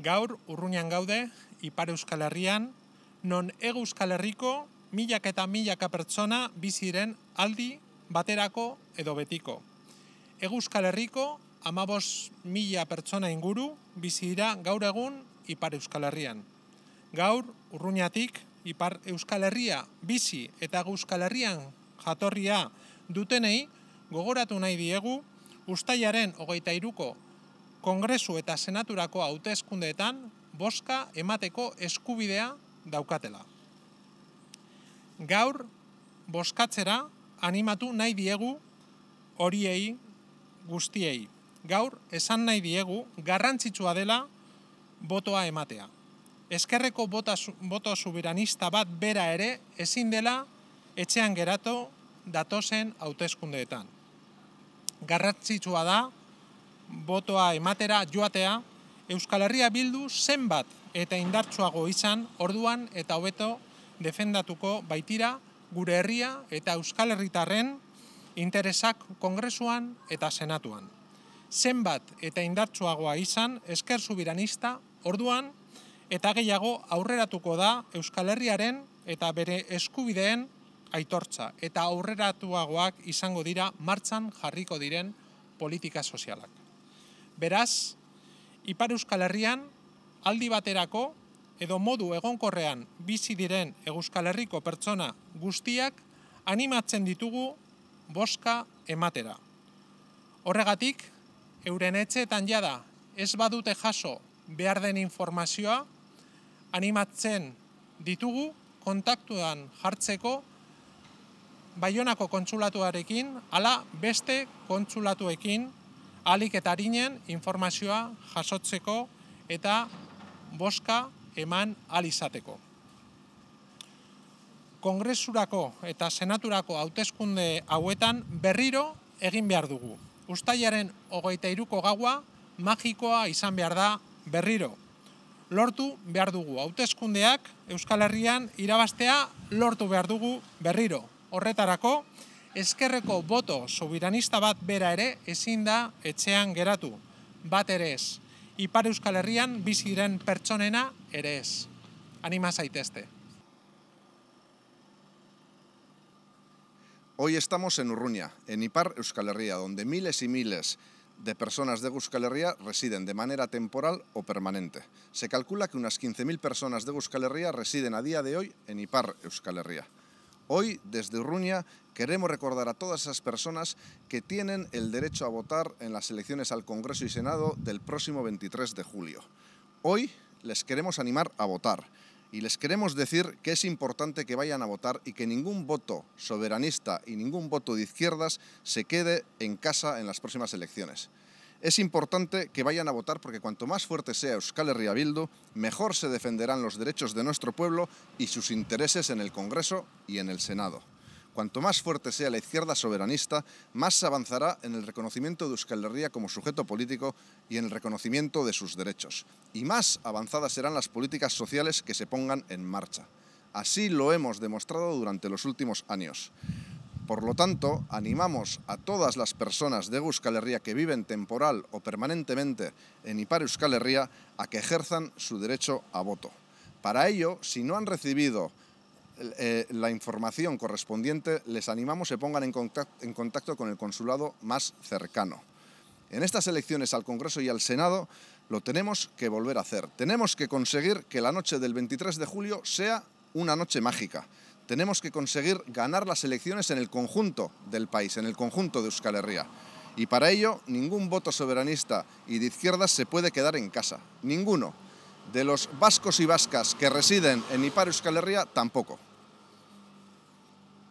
Gaur urruñan gaude Ipar Euskal Herrian, non ego Euskal Herriko milak eta milaka pertsona biziren aldi baterako edo betiko. Ego Euskal Herriko amabos mila pertsona inguru bizi bizira gaur egun Ipar Euskal Herrian. Gaur urruñatik Ipar Euskal Herria bizi eta Euskal Herrian jatorria dutenei gogoratu nahi diegu Uztaiaren hogeita iruko kongresu eta senaturako hauteskundeetan boska emateko eskubidea daukatela. Gaur boskatzera animatu nahi diegu horiei guztiei. Gaur esan nahi diegu garrantzitsua dela botoa ematea. Eskerreko boto subiranista bat bera ere ezin dela etxean geratu datozen hauteskundeetan. Garrantzitsua da, botoa ematera joatea, Euskal Herria bildu zenbat eta indartsuago izan orduan eta hobeto defendatuko baitira gure herria eta Euskal Herritarren interesak kongresuan eta senatuan. Zenbat eta indartsuagoa izan esker subiranista orduan eta gehiago aurreratuko da Euskal Herriaren eta bere eskubideen aitortza eta aurreratuagoak izango dira martxan jarriko diren politika sozialak. Beraz, Ipar Euskal Herrian aldi baterako edo modu egonkorrean bizi diren Euskal Herriko pertsona guztiak animatzen ditugu boska ematera. Horregatik, euren etxeetan jada ez badute jaso behar den informazioa, animatzen ditugu kontaktuan jartzeko Baionako kontsulatuarekin, ala beste kontsulatuekin, Alik eta harinen informazioa jasotzeko eta boska eman alizateko. Kongresurako eta senaturako hauteskunde hauetan berriro egin behar dugu. Uztaiaren ogeita iruko gaua, magikoa izan behar da berriro. Lortu behar dugu. Hauteskundeak Euskal Herrian irabastea lortu behar dugu berriro. Horretarako? eskerreko boto soberanista bat bera ere ezin da etxean geratu, bat ere ez. Ipar Euskal Herrian biziren pertsonena ere ez. Anima zaitezte. Hoy estamos en Urruña, en Ipar Euskal Herria, donde miles y miles de personas de Euskal Herria residen de manera temporal o permanente. Se calcula que unas 15.000 personas de Euskal Herria residen a día de hoy en Ipar Euskal Herria. Hoy, desde Urruña, queremos recordar a todas esas personas que tienen el derecho a votar en las elecciones al Congreso y Senado del próximo 23 de julio. Hoy les queremos animar a votar y les queremos decir que es importante que vayan a votar y que ningún voto soberanista y ningún voto de izquierdas se quede en casa en las próximas elecciones. Es importante que vayan a votar porque cuanto más fuerte sea Euskal Herria Bildu, mejor se defenderán los derechos de nuestro pueblo y sus intereses en el Congreso y en el Senado. Cuanto más fuerte sea la izquierda soberanista, más se avanzará en el reconocimiento de Euskal Herria como sujeto político y en el reconocimiento de sus derechos. Y más avanzadas serán las políticas sociales que se pongan en marcha. Así lo hemos demostrado durante los últimos años. Por lo tanto, animamos a todas las personas de Euskal Herria que viven temporal o permanentemente en Ipar Euskal Herria a que ejerzan su derecho a voto. Para ello, si no han recibido eh, la información correspondiente, les animamos a se pongan en contacto con el consulado más cercano. En estas elecciones al Congreso y al Senado lo tenemos que volver a hacer. Tenemos que conseguir que la noche del 23 de julio sea una noche mágica tenemos que conseguir ganar las elecciones en el conjunto del país, en el conjunto de Euskal Herria. Y para ello, ningún voto soberanista y de izquierdas se puede quedar en casa. Ninguno. De los vascos y vascas que residen en Ipar Euskal Herria, tampoco.